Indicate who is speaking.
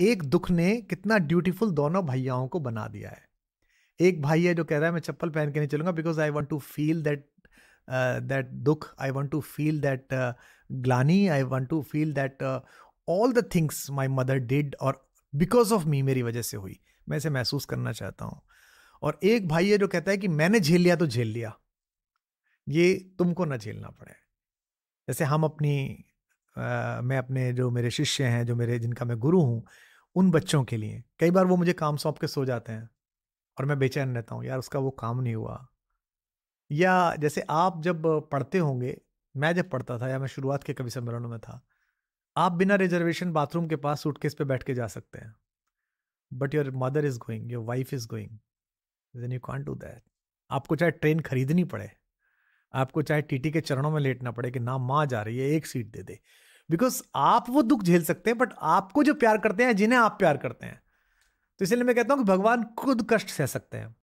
Speaker 1: एक दुख ने कितना ड्यूटीफुल दोनों भैयाओं को बना दिया है एक भाई है जो कह रहा है मैं चप्पल पहन के नहीं चलूंगा because I want to feel that that दुख I want to feel that ग्लानी I want to feel that all the things my mother did और बिकॉज ऑफ मी मेरी वजह से हुई मैं इसे महसूस करना चाहता हूँ और एक भाई है जो कहता है कि मैंने झेल लिया तो झेल लिया ये तुमको ना झेलना पड़े जैसे हम अपनी आ, मैं अपने जो मेरे शिष्य हैं जो मेरे जिनका मैं गुरु हूँ उन बच्चों के लिए कई बार वो मुझे काम सौंप के सो जाते हैं और मैं बेचैन रहता हूँ यार उसका वो काम नहीं हुआ या जैसे आप जब पढ़ते होंगे मैं जब पढ़ता था या मैं शुरुआत के कवि सम्मेलनों में था आप बिना रिजर्वेशन बाथरूम के पास सूटकेस पे बैठ के जा सकते हैं but your mother is going your wife is going then you can't do that आपको चाहे ट्रेन खरीदनी पड़े आपको चाहे टीटी के चरणों में लेटना पड़े कि ना माँ जा रही है एक सीट दे दे बिकॉज आप वो दुख झेल सकते हैं बट आपको जो प्यार करते हैं जिन्हें आप प्यार करते हैं तो इसलिए मैं कहता हूँ कि भगवान खुद कष्ट सह सकते हैं